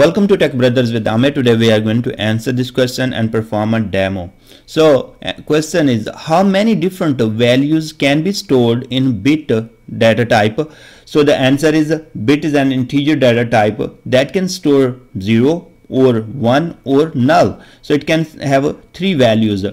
Welcome to Tech Brothers with Amit. Today we are going to answer this question and perform a demo. So eh, question is how many different values can be stored in bit data type? So the answer is bit is an integer data type that can store 0, or 1 or null so it can have uh, three values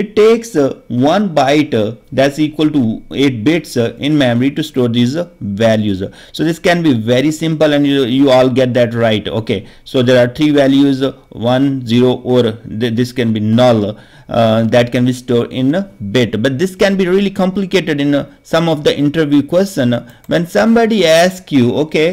it takes uh, one byte uh, that's equal to 8 bits uh, in memory to store these uh, values so this can be very simple and you, you, all get that right okay so there are three values uh, 1 0 or th this can be null that can be stored in a bit but this can be really complicated in some of the interview question when somebody asks you okay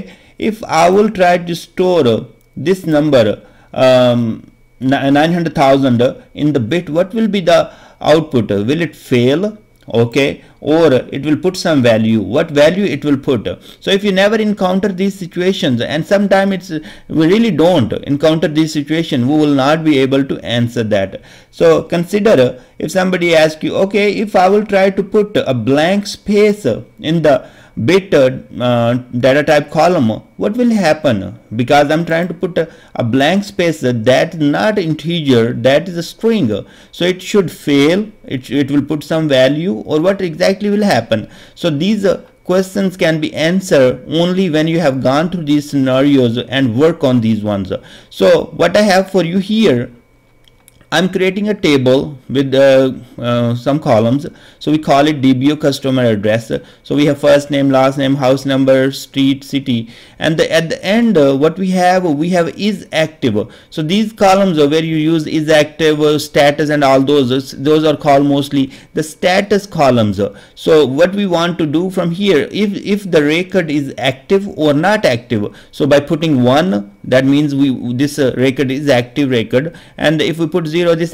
if I will try to store this number um, 900,000 in the bit, what will be the output? Will it fail? okay or it will put some value what value it will put so if you never encounter these situations and sometimes it's we really don't encounter these situation we will not be able to answer that so consider if somebody asks you okay if i will try to put a blank space in the bit uh, data type column what will happen because I'm trying to put a, a blank space that's not integer that is a string so it should fail it, it will put some value or what exactly will happen so these uh, questions can be answered only when you have gone through these scenarios and work on these ones so what I have for you here I'm creating a table with uh, uh, some columns. So we call it DBO customer address. So we have first name, last name, house number, street, city. And the, at the end, uh, what we have, we have is active. So these columns where you use is active, uh, status and all those, those are called mostly the status columns. So what we want to do from here, if, if the record is active or not active. So by putting one, that means we this uh, record is active record. And if we put zero, 0 this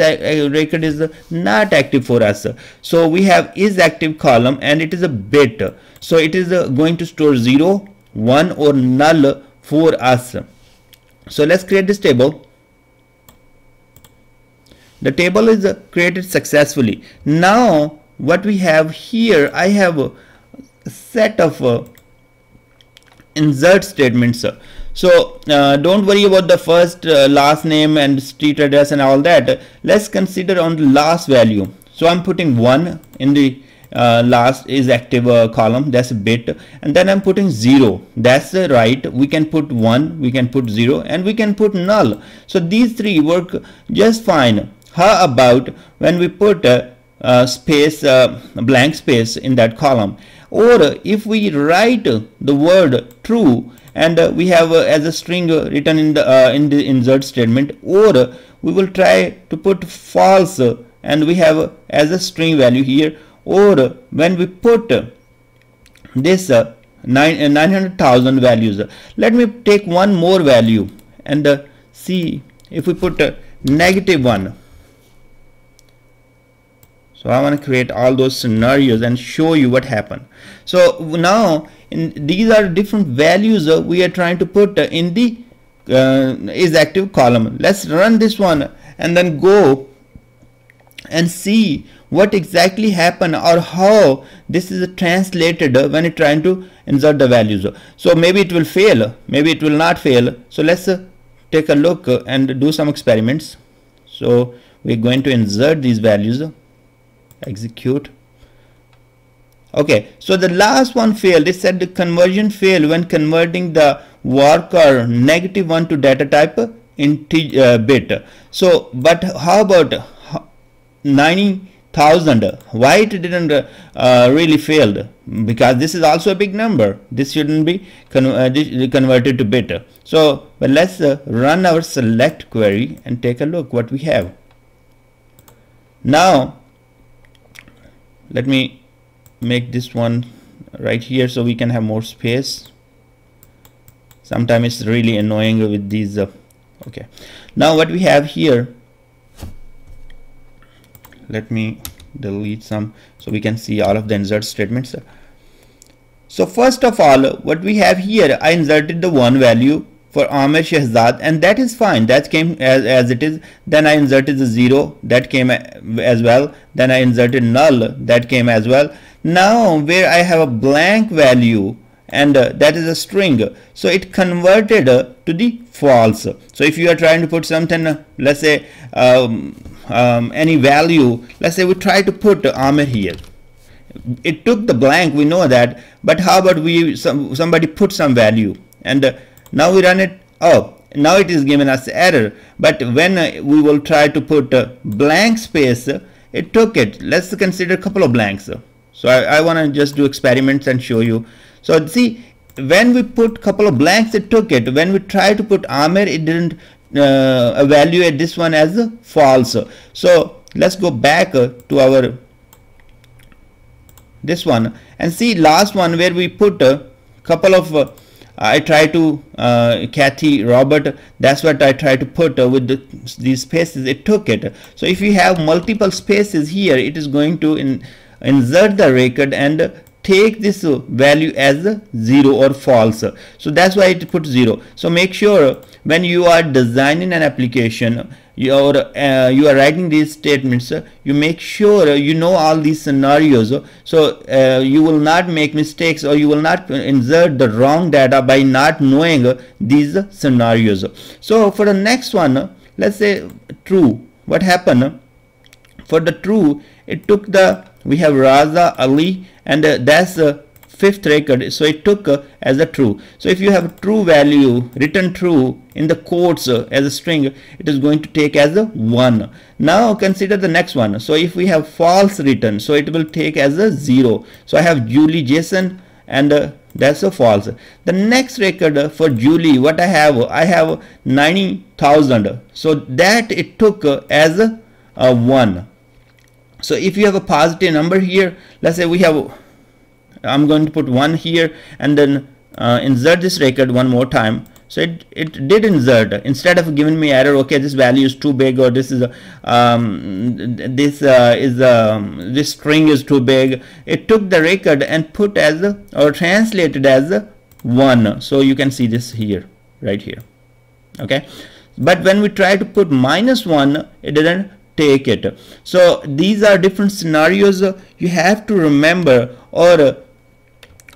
record is not active for us so we have is active column and it is a bit so it is uh, going to store 0 1 or null for us so let's create this table the table is uh, created successfully now what we have here I have a set of uh, insert statements so uh, don't worry about the first uh, last name and street address and all that let's consider on the last value so i'm putting one in the uh, last is active uh, column that's a bit and then i'm putting zero that's the right we can put one we can put zero and we can put null so these three work just fine how about when we put a, uh, a uh, space a blank space in that column or if we write the word true and we have as a string written in the uh, in the insert statement or we will try to put false and we have as a string value here or when we put this uh, 900,000 uh, values let me take one more value and see if we put negative 1 so I want to create all those scenarios and show you what happened so now in, these are different values uh, we are trying to put uh, in the uh, is active column let's run this one and then go and see what exactly happened or how this is translated uh, when you're trying to insert the values so maybe it will fail maybe it will not fail so let's take a look and do some experiments so we're going to insert these values execute okay so the last one failed it said the conversion failed when converting the worker negative one to data type integer uh, bit so but how about 90,000 why it didn't uh, really failed because this is also a big number this shouldn't be con uh, converted to bit so but let's uh, run our select query and take a look what we have now let me make this one right here so we can have more space sometimes it's really annoying with these uh, okay now what we have here let me delete some so we can see all of the insert statements so first of all what we have here I inserted the one value for Ahmed Shahzad and that is fine that came as, as it is then I inserted the 0 that came as well then I inserted null that came as well now where I have a blank value and uh, that is a string so it converted uh, to the false so if you are trying to put something uh, let's say um, um, any value let's say we try to put Ahmed here it took the blank we know that but how about we some, somebody put some value and uh, now we run it up. Now it is given us error. But when uh, we will try to put blank space, uh, it took it. Let's consider a couple of blanks. So I, I want to just do experiments and show you. So see, when we put couple of blanks, it took it. When we try to put Amir, it didn't uh, evaluate this one as false. So let's go back uh, to our this one and see last one where we put a couple of I try to uh, Kathy Robert that's what I try to put uh, with the, these spaces it took it so if you have multiple spaces here it is going to in, insert the record and take this uh, value as uh, 0 or false so that's why it put 0 so make sure when you are designing an application your uh, you are writing these statements uh, you make sure you know all these scenarios so you will not make mistakes or you will not insert the wrong data by not knowing these scenarios so for the next one let's say true what happened for the true it took the we have Raza Ali and uh, that's the fifth record so it took uh, as a true so if you have true value written true in the quotes uh, as a string it is going to take as a 1 now consider the next one so if we have false written so it will take as a 0 so I have Julie Jason and uh, that's a false the next record uh, for Julie what I have I have 90,000 so that it took as a 1 so if you have a positive number here let's say we have I'm going to put 1 here and then uh, insert this record one more time so it, it did insert instead of giving me error okay this value is too big or this is um, this uh, is a um, this string is too big it took the record and put as or translated as 1 so you can see this here right here okay but when we try to put minus 1 it didn't take it so these are different scenarios you have to remember or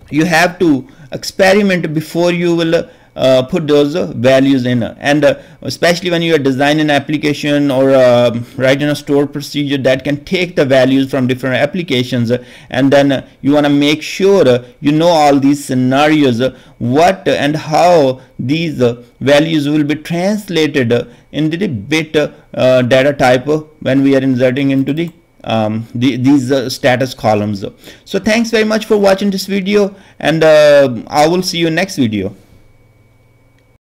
you have to experiment before you will uh, put those uh, values in and uh, especially when you are designing an application or uh, writing a store procedure that can take the values from different applications and then you want to make sure you know all these scenarios what and how these values will be translated in the bit data type when we are inserting into the um, the, these uh, status columns. So thanks very much for watching this video and uh, I will see you next video.